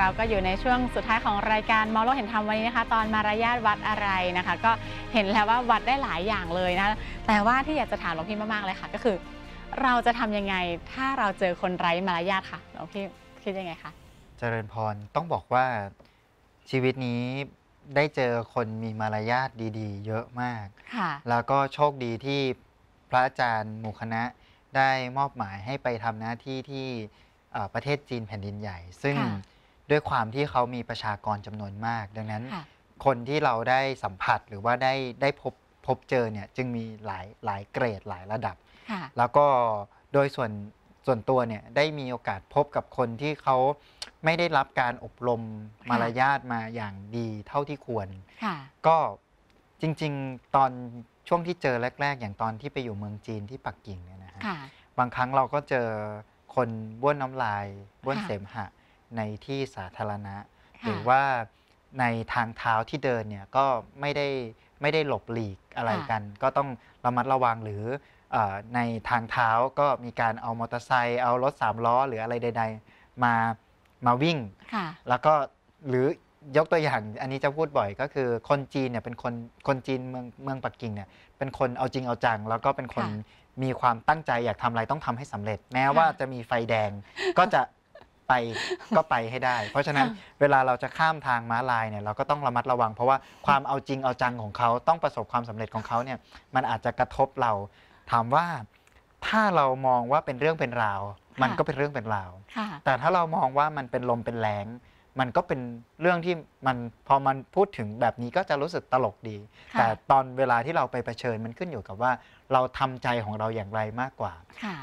เราก็อยู่ในช่วงสุดท้ายของรายการมองโลกเห็นธรรมวันนี้นะคะตอนมารยาทวัดอะไรนะคะ ก็เห็นแล้วว่าวัดได้หลายอย่างเลยนะแต่ว่าที่อยากจะถามหลวงพี่มาก ๆ เลยค่ะ ก็คือเราจะทํำยังไงถ้าเราเจอคนไร้มารยาทค่ะหลวงพี่คิดยังไงคะเจริญพรต้องบอกว่าชีวิตนี้ได้เจอคนมีมารยาทดีๆ เยอะมาก แล้วก็โชคดีที่พระอาจารย์หมู่คณะ ได้มอบหมายให้ไปทำหน้าที่ที่ประเทศจีนแผ่นดินใหญ่ซึ่งด้วยความที่เขามีประชากรจำนวนมาก ดังนั้นคนที่เราได้สัมผัสหรือว่าได้ได้พบพบเจอเนี่ยจึงมีหลายหลายเกรดหลายระดับ แล้วก็โดยส่วนส่วนตัวเนี่ยได้มีโอกาสพบกับคนที่เขาไม่ได้รับการอบรมมารยาทมาอย่างดีเท่าที่ควรก็จริงๆตอนช่วงที่เจอแรก ๆ อย่างตอนที่ไปอยู่เมืองจีนที่ปักกิ่งเนี่ยนะฮะคบางครั้งเราก็เจอคนบ้วนน้ำลายบ้วนเสมหะในที่สาธารณะหรือว่าในทางเท้าที่เดินเนี่ยก็ไม่ได้ไม่ได้หลบหลีกอะไรกัน ก็ต้องระมัดระวังหรือในทางเท้าก็มีการเอามอเตอร์ไซค์เอารถสามล้อ หรืออะไรใด ๆ มามาวิ่งแล้วก็หรือยกตัวอย่างอันนี้จะพูดบ่อยก็คือคนจีนเนี่ยเป็นคนคนจีนเมืองเมืองปักกิ่งเนี่ย เป็นคนเอาจริงเอาจังแล้วก็เป็นคนมีความตั้งใจอยากทำอะไรต้องทำให้สำเร็จ แม้ว่าจะมีไฟแดงก็จะไปก็ไปให้ได้ เพราะฉะนั้นเวลาเราจะข้ามทางม้าลายเนี่ยเราก็ต้องระมัดระวังเพราะว่าความเอาจริงเอาจังของเขา ต้องประสบความสำเร็จของเขาเนี่ยมันอาจจะกระทบเรา ถามว่าถ้าเรามองว่าเป็นเรื่องเป็นราวมันก็เป็นเรื่องเป็นราวแต่ถ้าเรามองว่ามันเป็นลมเป็นแรงมันก็เป็นเรื่องที่มันพอมันพูดถึงแบบนี้ก็จะรู้สึกตลกดี แต่ตอนเวลาที่เราไปเผชิญมันขึ้นอยู่กับว่าเราทำใจของเราอย่างไรมากกว่า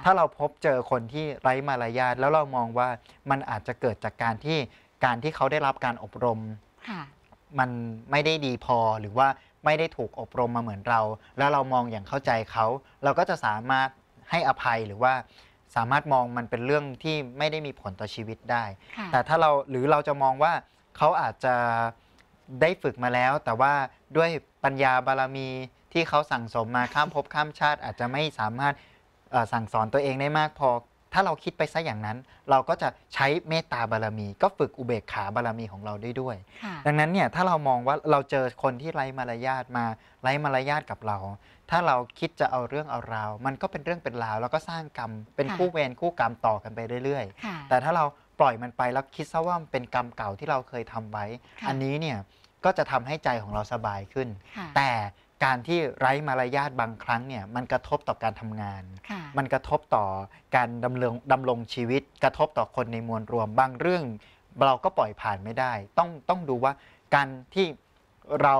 ถ้าเราพบเจอคนที่ไร้มารยาทแล้วเรามองว่ามันอาจจะเกิดจากการที่การที่เขาได้รับการอบรมมันไม่ได้ดีพอหรือว่าไม่ได้ถูกอบรมมาเหมือนเรา แล้วเรามองอย่างเข้าใจเขา เราก็จะสามารถให้อภัยหรือว่าสามารถมองมันเป็นเรื่องที่ไม่ได้มีผลต่อชีวิตได้ แต่ถ้าเราหรือเราจะมองว่าเขาอาจจะได้ฝึกมาแล้วแต่ว่าด้วยปัญญาบารมีที่เขาสั่งสมมาข้ามภพข้ามชาติอาจจะไม่สามารถสั่งสอนตัวเองได้มาก พอถ้าเราคิดไปซะอย่างนั้น เราก็จะใช้เมตตาบารมี ก็ฝึกอุเบกขาบารมีของเราได้ด้วย ดังนั้นเนี่ยถ้าเรามองว่าเราเจอคนที่ไร้มารยาทมา ไร้มารยาทกับเราถ้าเราคิดจะเอาเรื่องเอาราวมันก็เป็นเรื่องเป็นราว แล้วก็สร้างกรรมเป็นคู่เวรคู่กรรมต่อกันไปเรื่อย ๆ แต่ถ้าเราปล่อยมันไปแล้วคิดซะว่ามันเป็นกรรมเก่าที่เราเคยทำไว้ อันนี้เนี่ยก็จะทำให้ใจของเราสบายขึ้น แต่การที่ไร้มารยาทบางครั้งเนี่ยมันกระทบต่อการทำงาน มันกระทบต่อการดำรงดำรงชีวิต กระทบต่อคนในมวลรวม บางเรื่อง เราก็ปล่อยผ่านไม่ได้ ต้องต้องดูว่าการที่เรา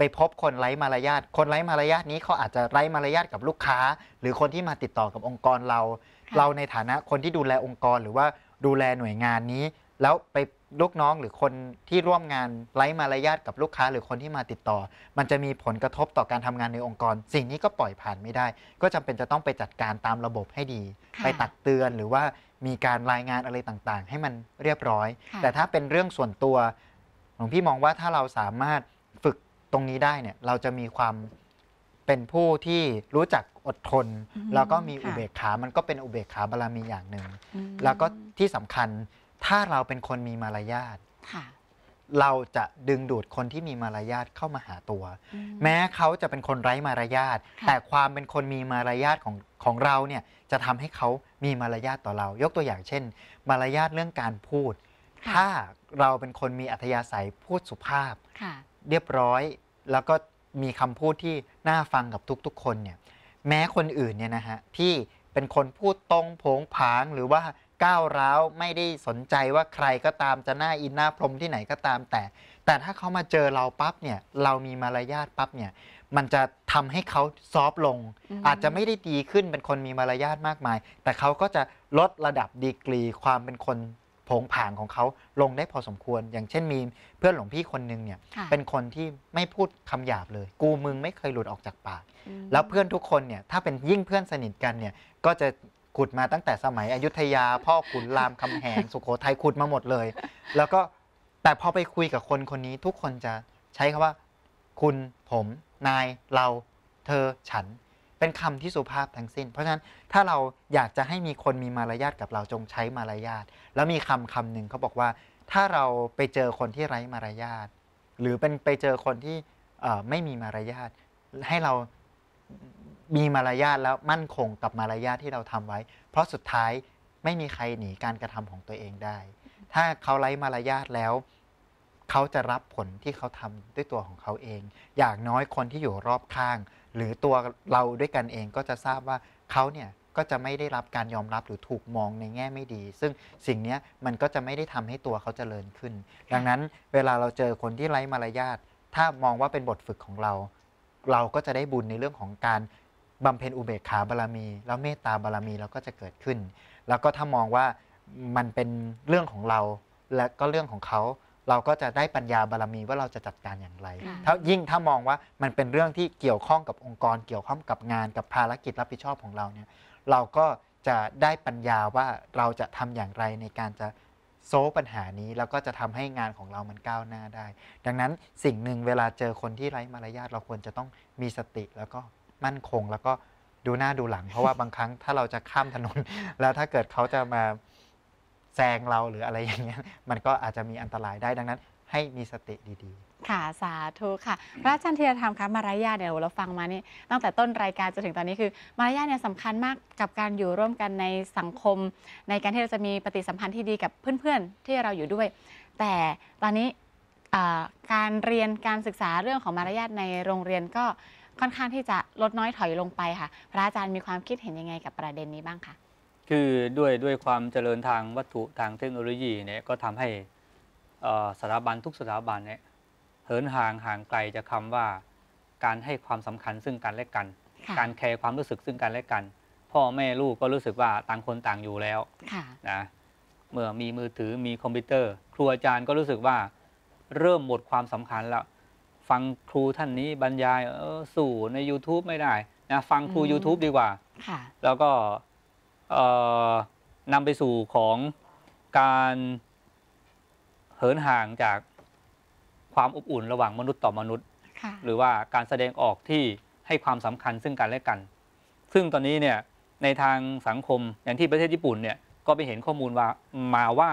ไปพบคนไร้มารยาทคนไร้มารยาทนี้เขาอาจจะไร้มารยาทกับลูกค้า หรือคนที่มาติดต่อกับองค์กรเรา เราในฐานะคนที่ดูแลองค์กร หรือว่าดูแลหน่วยงานนี้ แล้วไปลูกน้องหรือคนที่ร่วมงานไร้มารยาทกับลูกค้า หรือคนที่มาติดต่อ มันจะมีผลกระทบต่อการทำงานในองค์กร สิ่งนี้ก็ปล่อยผ่านไม่ได้ ก็จำเป็นจะต้องไปจัดการตามระบบให้ดี ไปตักเตือนหรือว่ามีการรายงานอะไรต่างๆ ให้มันเรียบร้อย แต่ถ้าเป็นเรื่องส่วนตัวหลวงพี่มองว่าถ้าเราสามารถตรงนี้ได้เนี่ย เราจะมีความเป็นผู้ที่รู้จักอดทน แล้วก็มีอุเบกขา มันก็เป็นอุเบกขาบารมีอย่างหนึ่งแล้วก็ที่สำคัญถ้าเราเป็นคนมีมารยาทเราจะดึงดูดคนที่มีมารยาทเข้ามาหาตัว แม้เขาจะเป็นคนไร้มารยาทแต่ความเป็นคนมีมารยาทของ ของเราเนี่ยจะทำให้เขามีมารยาทต่อเรา ยกตัวอย่างเช่น มารยาทเรื่องการพูด ถ้าเราเป็นคนมีอัธยาศัยพูดสุภาพเรียบร้อยแล้วก็มีคำพูดที่น่าฟังกับทุกๆ คนเนี่ย แม้คนอื่นเนี่ยนะฮะที่เป็นคนพูดตรงผงผางหรือว่าก้าวร้าวไม่ได้สนใจว่าใครก็ตามจะหน้าอินหน้าพรมที่ไหนก็ตามแต่ แต่ถ้าเขามาเจอเราปั๊บเนี่ย เรามีมารยาทปั๊บเนี่ยมันจะทำให้เขาซอฟลง อาจจะไม่ได้ดีขึ้นเป็นคนมีมารยาทมากมาย แต่เขาก็จะลดระดับดีกรีความเป็นคนผงผางของเขาลงได้พอสมควร อย่างเช่นมีเพื่อนหลวงพี่คนนึงเนี่ยเป็นคนที่ไม่พูดคำหยาบเลยกูมึงไม่เคยหลุดออกจากปาก แล้วเพื่อนทุกคน เนี่ย ถ้าเป็นยิ่งเพื่อนสนิทกันเนี่ยก็จะขุด มาตั้งแต่สมัยอยุธยา พ่อขุนรามคำแหงสุโขทัยขุดมาหมดเลย แล้วก็แต่พอไปคุยกับคนคนนี้ ทุกคนจะใช้คำว่า คุณผม นายเราเธอฉันเป็นคำที่สุภาพทั้งสิ้น เพราะฉะนั้นถ้าเราอยากจะให้มีคนมีมารยาทกับเราจงใช้มารยาท แล้วมีคำคำหนึ่งเขาบอกว่าถ้าเราไปเจอคนที่ไร้มารยาทหรือเป็นไปเจอคนที่ไม่มีมารยาทให้เรามีมารยาทแล้วมั่นคงกับมารยาทที่เราทำไว้ เพราะสุดท้ายไม่มีใครหนีการกระทำของตัวเองได้ ถ้าเขาไร้มารยาทแล้วเขาจะรับผลที่เขาทำด้วยตัวของเขาเอง อย่างน้อยคนที่อยู่รอบข้างหรือตัวเราด้วยกันเองก็จะทราบว่าเขาเนี่ยก็จะไม่ได้รับการยอมรับหรือถูกมองในแง่ไม่ดี ซึ่งสิ่งนี้มันก็จะไม่ได้ทำให้ตัวเขาจเจริญขึ้น ดังนั้นเวลาเราเจอคนที่ไร้มารยาทถ้ามองว่าเป็นบทฝึกของเรา เราก็จะได้บุญในเรื่องของการบำเพ็ญอุเบกขาบารมี แล้วเมตตาบารมีเราก็จะเกิดขึ้น แล้วก็ถ้ามองว่ามันเป็นเรื่องของเราและก็เรื่องของเขาเราก็จะได้ปัญญาบารมีว่าเราจะจัดการอย่างไรถ้ายิ่งถ้ามองว่ามันเป็นเรื่องที่เกี่ยวข้องกับองค์กร เกี่ยวข้องกับงานกับภารกิจรับผิดชอบของเราเนี่ย เราก็จะได้ปัญญาว่าเราจะทำอย่างไรในการจะโซ่ปัญหานี้ แล้วก็จะทำให้งานของเรามันก้าวหน้าได้ ดังนั้นสิ่งหนึ่งเวลาเจอคนที่ไร้มารยาทเราควรจะต้องมีสติ แล้วก็มั่นคงแล้วก็ดูหน้าดูหลัง เพราะว่าบางครั้งถ้าเราจะข้ามถนน แล้วถ้าเกิดเขาจะมาแซงเราหรืออะไรอย่างเงี้ยมันก็อาจจะมีอันตรายได้ดังนั้น ให้มีสติดีๆค่ะสาธุค่ะพระอาจารย์ธีรธรรมคะมารยาเดี๋ยวเราฟังมานี่ตั้งแต่ต้นรายการจนถึงตอนนี้คือมารยาเนี่ยสำคัญมากกับการอยู่ร่วมกันในสังคม ในการที่เราจะมีปฏิสัมพันธ์ที่ดีกับเพื่อน ๆที่เราอยู่ด้วย แต่ตอนนี้การเรียนการศึกษาเรื่องของมารยาทในโรงเรียนก็ค่อนข้างที่จะลดน้อยถอยลงไปค่ะพระอาจารย์มีความคิดเห็นยังไงกับประเด็นนี้บ้างคะคือด้วยด้วยความเจริญทางวัตถุทางเทคโนโลยีเนี่ยก็ทำให้สถาบันทุกสถาบันเนี่ยเหินห่างห่างไกลจากคาว่าการให้ความสำคัญซึ่งกันและกัน การแคร์ความรู้สึกซึ่งกันและกัน พ่อแม่ลูกก็รู้สึกว่าต่างคนต่างอยู่แล้วนะเมื่อมีมือถือมีคอมพิวเตอร์ ครูอาจารย์ก็รู้สึกว่าเริ่มหมดความสำคัญแล้วฟังครูท่านนี้บรรยายสู่ใน YouTube ไม่ได้นะฟังครู YouTube ดีกว่าแล้วก็นำไปสู่ของการเหินห่างจากความอบอุ่นระหว่างมนุษย์ต่อมนุษย์หรือว่าการแสดงออกที่ให้ความสำคัญซึ่งกันและกัน ซึ่งตอนนี้เนี่ยในทางสังคมอย่างที่ประเทศญี่ปุ่นเนี่ยก็ไปเห็นข้อมูลว่า มาว่า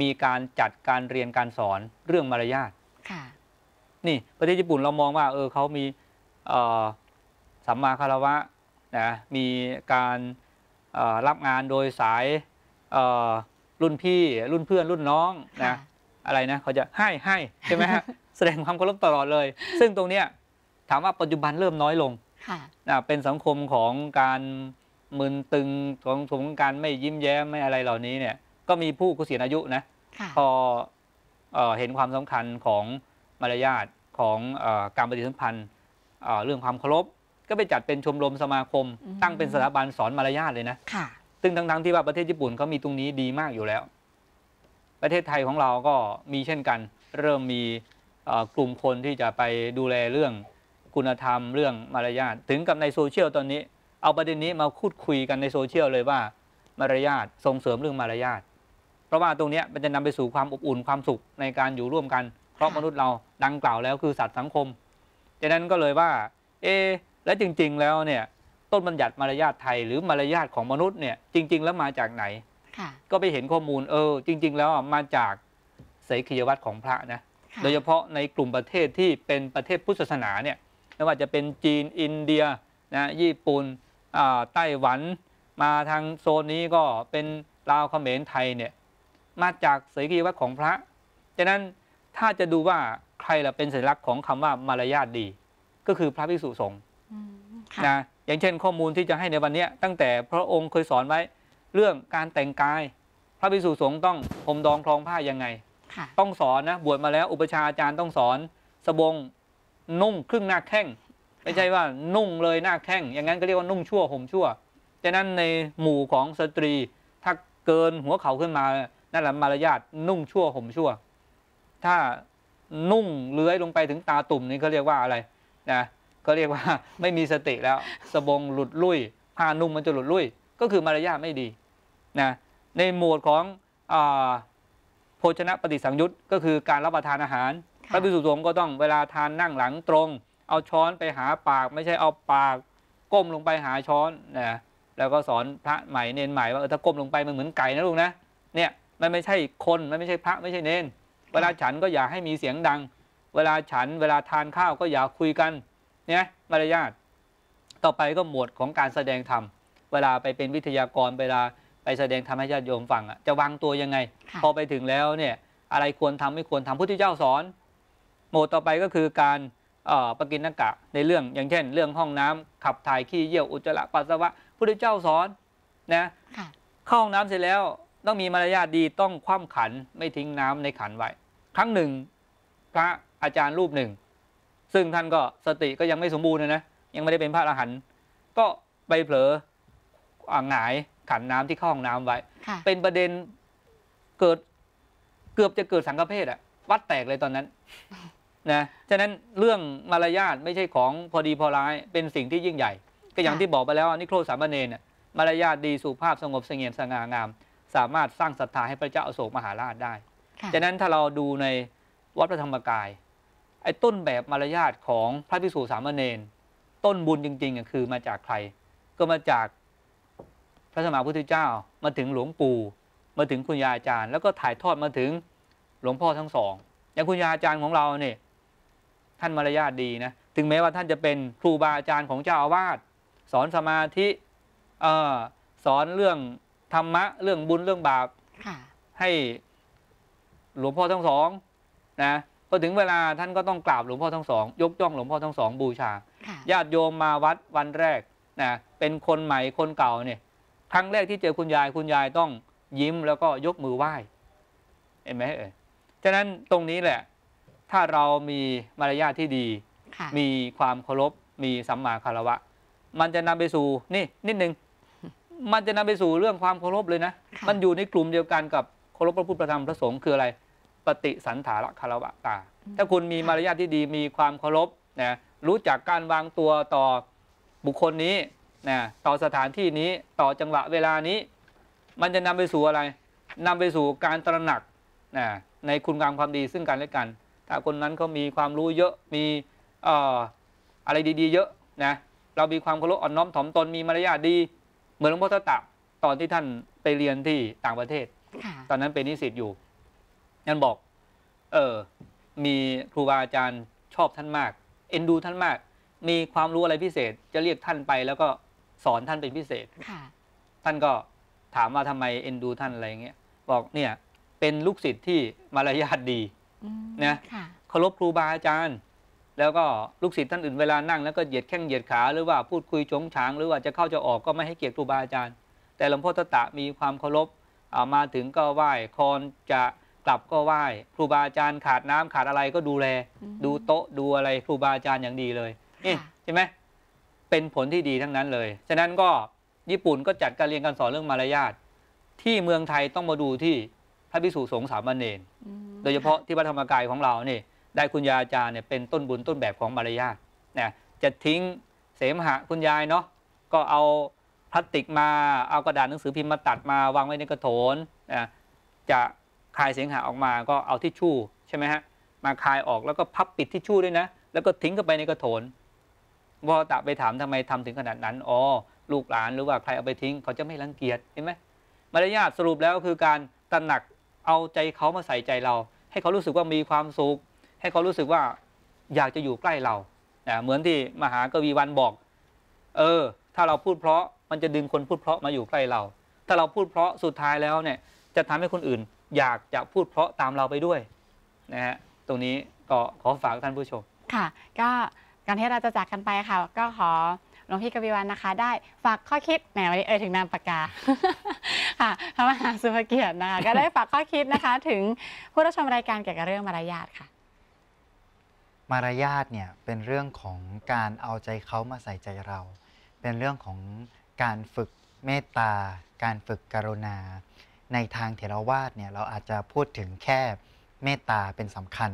มีการจัดการเรียนการสอนเรื่องมารยาทนี่ประเทศญี่ปุ่นเรามองว่า เออเขามีสัมมาคารวะนะ มีการรับงานโดยสายรุ่นพี่รุ่นเพื่อนรุ่นน้องนะอะไรนะเขาจะให้ให้ใช่ไหมฮะแสดงความเคารพตลอดเลย ซึ่งตรงเนี้ยถามว่าปัจจุบันเริ่มน้อยลง เป็นสังคมของการมึนตึงของสงการไม่ยิ้มแย้มไม่อะไรเหล่านี้เนี่ยก็มีผู้เกษียณอายุนะพอเห็นความสำคัญของมารยาทของการปฏิสัมพันธ์เรื่องความเคารพก็ไปจัดเป็นชมรมสมาคม ตั้งเป็นสถาบันสอนมารยาทเลยนะ ค่ะ ซึ่งทั้งๆที่ว่าประเทศญี่ปุ่นเขามีตรงนี้ดีมากอยู่แล้ว ประเทศไทยของเราก็มีเช่นกัน เริ่มมีกลุ่มคนที่จะไปดูแลเรื่องคุณธรรมเรื่องมารยาท ถึงกับในโซเชียลตอนนี้ เอาประเด็นนี้มาคูดคุยกันในโซเชียลเลยว่า มารยาทส่งเสริมเรื่องมารยาท เพราะว่าตรงนี้มันจะนำไปสู่ความอบอุ่นความสุขในการอยู่ร่วมกัน เพราะมนุษย์เราดังกล่าวแล้ว คือสัตว์สังคมดังนั้นก็เลยว่าเอและจริงๆ แล้วเนี่ย ต้นบัญญัติมารยาทไทย หรือมารยาทของมนุษย์เนี่ยจริงๆ แล้วมาจากไหน ก็ไปเห็นข้อมูลเออ จริง ๆ แล้วมาจากเสขียวัตรของพระนะโดยเฉพาะในกลุ่มประเทศที่เป็นประเทศพุทธศาสนาเนี่ยไม่ว่าจะเป็นจีนอินเดียนะญี่ปุ่นไต้หวัน มาทางโซนนี้ก็เป็นลาวเขมรไทยเนี่ยมาจากเสกีวัตของพระฉะนั้นถ้าจะดูว่าใครล่ะเป็นสัญลักษณ์ของคำว่ามารยาทดี ก็คือพระภิกษุสงฆ์นะอย่างเช่นข้อมูลที่จะให้ในวันนี้ตั้งแต่พระองค์เคยสอนไว้ เรื่องการแต่งกาย พระภิกษุสงฆ์ต้องผมดองคลองผ้ายังไงต้องสอนนะ บวชมาแล้วอุปชาอาจารย์ต้องสอนสบงนุ่งครึ่งหน้าแข้งไม่ใช่ว่านุ่งเลยหน้าแข้งอย่างนั้นก็เรียกว่านุ่งชั่ว ห่มชั่วดังนั้นในหมู่ของสตรี ถ้าเกินหัวเข่าขึ้นมานั่นแหละมารยาท นุ่งชั่วห่มชั่ว ถ้านุ่งเลื้อยลงไปถึงตาตุ่มนี่เขาเรียกว่าอะไรนะก็เรียกว่าไม่มีสติแล้วสบงหลุดลุ่ยผ้านุ่มมันจะหลุดลุ่ยก็คือมารยาทไม่ดีนะในหมวดของโภชนะปฏิสังยุตก็คือการรับประทานอาหารพระภิกษุสงฆ์ก็ต้องเวลาทานนั่งหลังตรง เอาช้อนไปหาปาก ไม่ใช่เอาปากก้มลงไปหาช้อนนะแล้วก็สอนพระใหม่เนนใหม่ว่าถ้าก้มลงไปมันเหมือนไก่นะลูกนะเนี่ยมันไม่ใช่คนมันไม่ใช่พระไม่ใช่เนนเวลาฉันก็อย่าให้มีเสียงดัง เวลาฉันเวลาทานข้าวก็อย่าคุยกันเนี่ยมารยาทต่อไปก็หมวดของการแสดง ธรรม เวลาไปเป็นวิทยากรเวลา ไปแสดง ธรรม ให้ญาติ โยมฟังอ่ะ จะวางตัว ยังไง พอไปถึงแล้วเนี่ย อะไรควรทำไม่ ควรทำพุทธเจ้าสอน หมวดต่อไปก็คือการปกินนักะในเรื่องอย่างเช่น เรื่องห้องน้ำขับถ่ายขี้เยี่ยวอุจจาระปัสสาวะพุทธเจ้าสอนนะเข้าห้องน้ำเสร็จแล้วต้องมีมารยาทดีต้องคว่ำขันไม่ทิ้งน้ำในขันไว้ครั้งหนึ่งพระอาจารย์รูปหนึ่งซึ่งท่านก็สติก็ยังไม่สมบูรณ์นะยังไม่ได้เป็นพระอรหันต์ก็ไปเผลอหงายขันน้ำที่เข้าห้องน้ำไว้ เป็นประเด็นเกิดเกือบจะเกิดสังฆเพศอะวัดแตกเลยตอนนั้นนะฉะนั้นเรื่องมารยาทไม่ใช่ของพอดีพอร้ายเป็นสิ่งที่ยิ่งใหญ่ ก็อย่างที่บอกไปแล้วนิโครสามเณรเนี่ยมารยาทดีสุภาพสงบเสงี่ยมสง่างาม สามารถสร้างศรัทธาให้พระเจ้าอโศกมหาราชได้ฉะนั้นถ้าเราดูในวัดพระธรรมกายไอ้ต้นแบบมารยาทของพระภิกษุสามเณรต้นบุญจริงๆคือมาจากใคร ก็มาจากพระสมมาพุทธเจ้ามาถึงหลวงปู่ มาถึงคุณยาอาจารย์ แล้วก็ถ่ายทอดมาถึงหลวงพ่อทั้งสองอย่างคุณยาอาจารย์ของเราเนี่ยท่านมารยาทดีนะถึงแม้ว่าท่านจะเป็นครูบาอาจารย์ของเจ้าอาวาสสอนสมาธิออสอนเรื่องธรรมะเรื่องบุญเรื่องบาปให้หลวงพ่อทั้งสอง นะพอถึงเวลาท่านก็ต้องกราบหลวงพ่อทั้งสอง ยกย่องหลวงพ่อทั้งสอง บูชา ญาติโยมมาวัดวันแรกนะเป็นคนใหม่คนเก่าเนี่ยครั้งแรกที่เจอคุณยายคุณยายต้องยิ้มแล้วก็ยกมือไหว้เห็นไหมเอ่ยฉะนั้นตรงนี้แหละ ถ้าเรามีมารยาทที่ดีมีความเคารพมีสัมมาคารวะมันจะนำไปสู่นี่นิดนึงมันจะนำไปสู่เรื่องความเคารพเลยนะมันอยู่ในกลุ่มเดียวกันกับเคารพพระพุทธธรรมพระสงฆ์คืออะไรปฏิสันถาระคารวะตา ถ้าคุณมีมารยาทที่ดีมีความเคารพนะรู้จักการวางตัวต่อบุคคลนี้นะต่อสถานที่นี้ต่อจังหวะเวลานี้ มันจะนำไปสู่อะไร นำไปสู่การตระหนักนะในคุณงามความดีซึ่งกันและกัน ถ้าคนนั้นเขามีความรู้เยอะมีอออะไรดี ๆ เยอะนะเรามีความเคารพอ่อนน้อมถ่อมตนมีมารยาทดี เหมือนหลวงพ่อตตะตอนที่ท่านไปเรียนที่ต่างประเทศตอนนั้นเป็นนิสิตอยู่ยันบอก เออ มีครูบาอาจารย์ชอบท่านมาก เอ็นดูท่านมาก มีความรู้อะไรพิเศษ จะเรียกท่านไป แล้วก็สอนท่านเป็นพิเศษท่านก็ถามว่าทำไมเอ็นดูท่านอะไรเงี้ย บอกเนี่ย เป็นลูกศิษย์ที่มารยาทดีนะเคารพครูบาอาจารย์ แล้วก็ลูกศิษย์ท่านอื่นเวลานั่ง แล้วก็เหยียดแข้งเหยียดขาหรือว่าพูดคุยชงช้างหรือว่าจะเข้าจะออกก็ไม่ให้เกียรติครูบาอาจารย์ แต่หลวงพ่อตตะมีความเคารพมาถึงก็ไหว้คอนจะลับก็ไหว้ครูบาอาจารย์ขาดน้ำขาดอะไรก็ดูแล ดูโต๊ะดูอะไรครูบาอาจารย์อย่างดีเลยนี่ใช่ไหม เป็นผลที่ดีทั้งนั้นเลย ฉะนั้นก็ญี่ปุ่นก็จัดการเรียนการสอนเรื่องมารยาท ที่เมืองไทยต้องมาดูที่พระภิกษุสงฆ์สามเณรโดยเฉพาะที่วัะธรรมกายของเราเนี่ยได้คุณยาอาจารย์เนี่ยเป็นต้นบุญต้นแบบของมารยาทนะจะทิ้งเสมหะคุณยายเนาะก็เอาพลาสติกมาเอากระดาษหนังสือพิมพ์มาตัดมาวางไว้ในกระโถนนะจะคลายเสียงหาออกมาก็เอาทิชชู่ใช่ไหมฮะมาคลายออกแล้วก็พับปิดทิชชู่ด้วยนะแล้วก็ทิ้งเข้าไปในกระโถนวอตะไปถามทำไมทำถึงขนาดนั้นอ๋อลูกหลานหรือว่าใครเอาไปทิ้งเขาจะไม่รังเกียจเห็นไหมมารยาทสรุปแล้วคือการตระหนักเอาใจเขามาใส่ใจเรา ให้เขารู้สึกว่ามีความสุข ให้เขารู้สึกว่าอยากจะอยู่ใกล้เรานะเหมือนที่มหากวีวันบอก เออ ถ้าเราพูดเพราะมันจะดึงคนพูดเพราะมาอยู่ใกล้เรา ถ้าเราพูดเพราะสุดท้ายแล้วเนี่ยจะทำให้คนอื่นอยากจะพูดเพราะตามเราไปด้วย นะฮะ ตรงนี้ก็ขอฝากท่านผู้ชม ค่ะก็การที่เราจะจากกันไปค่ะ ก็ขอหลวงพี่กบิวันนะคะ ได้ฝากข้อคิดแหมวันนี้เอ่ยถึงนามปากกาค่ะพระมหาสุภเกียรตินะคะก็ได้ฝากข้อคิดนะคะถึงผู้รับชมรายการเกี่ยวกับเรื่องมารยาทค่ะ มารยาทเนี่ยเป็นเรื่องของการเอาใจเขามาใส่ใจเรา เป็นเรื่องของการฝึกเมตตาการฝึกกรุณาในทางเถรวาทเนี่ยเราอาจจะพูดถึงแค่เมตตาเป็นสำคัญ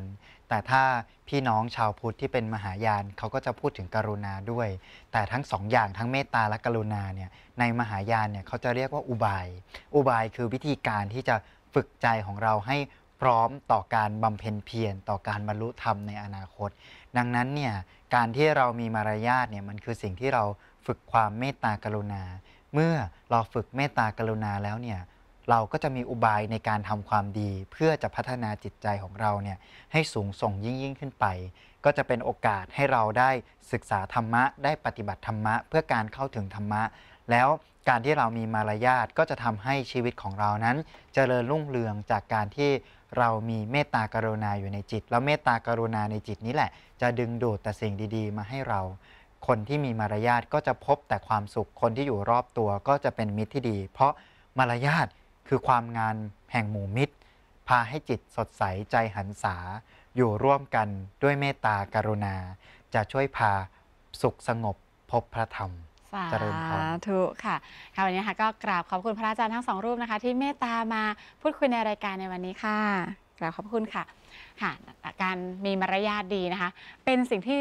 แต่ถ้าพี่น้องชาวพุทธที่เป็นมหายาน เขาก็จะพูดถึงกรุณาด้วย แต่ทั้งสองอย่างทั้งเมตตาและกรุณาเนี่ยในมหายานเนี่ยเขาจะเรียกว่าอุบายอุบายคือวิธีการที่จะฝึกใจของเราให้พร้อมต่อการบำเพ็ญเพียรต่อการบรรลุธรรมในอนาคต ดังนั้นเนี่ยการที่เรามีมารยาทเนี่ยมันคือสิ่งที่เราฝึกความเมตตากรุณา เมื่อเราฝึกเมตตากรุณาแล้วเนี่ยเราก็จะมีอุบายในการทำความดี เพื่อจะพัฒนาจิตใจของเราเนี่ยให้สูงส่งยิ่งยิ่งขึ้นไป ก็จะเป็นโอกาสให้เราได้ศึกษาธรรมะ ได้ปฏิบัติธรรมะ เพื่อการเข้าถึงธรรมะ แล้วการที่เรามีมารยาทก็จะทำให้ชีวิตของเรานั้น เจริญรุ่งเรืองจากการที่เรามีเมตตากรุณาอยู่ในจิต แล้วเมตตากรุณาในจิตนี้แหละ จะดึงดูดแต่สิ่งดี ๆ มาให้เรา คนที่มีมารยาทก็จะพบแต่ความสุขคนที่อยู่รอบตัวก็จะเป็นมิตรที่ดี เพราะมารยาทคือความงานแห่งหมู่มิตร พาให้จิตสดใส ใจหันษา อยู่ร่วมกันด้วยเมตตาการุณา จะช่วยพาสุขสงบพบพระธรรมสาธุกค่ะ ค่ะ วันนี้ค่ะก็กราบขอบคุณพระอาจารย์ทั้งสองรูปนะคะ ที่เมตตามาพูดคุยในรายการในวันนี้ค่ะ กราบขอบคุณค่ะค่ะการมีมารยาทดีนะคะ เป็นสิ่งที่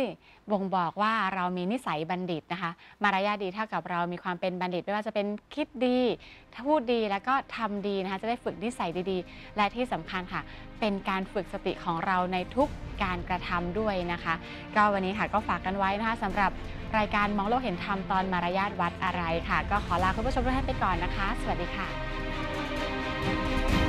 บ่งบอกว่าเรามีนิสัยบัณฑิตนะคะมารยาทดีเท่ากับเรามีความเป็นบัณฑิตไม่ว่าจะเป็นคิดดีพูดดีแล้วก็ทำดีนะคะจะได้ฝึกนิสัยดีๆ และที่สำคัญค่ะเป็นการฝึกสติของเราในทุกการกระทำด้วยนะคะก็วันนี้ค่ะก็ฝากกันไว้นะคะสำหรับรายการมองโลกเห็นธรรมตอนมารยาทวัดอะไรค่ะ ก็ขอลาคุณผู้ชมทุกท่านไปก่อนนะคะ สวัสดีค่ะ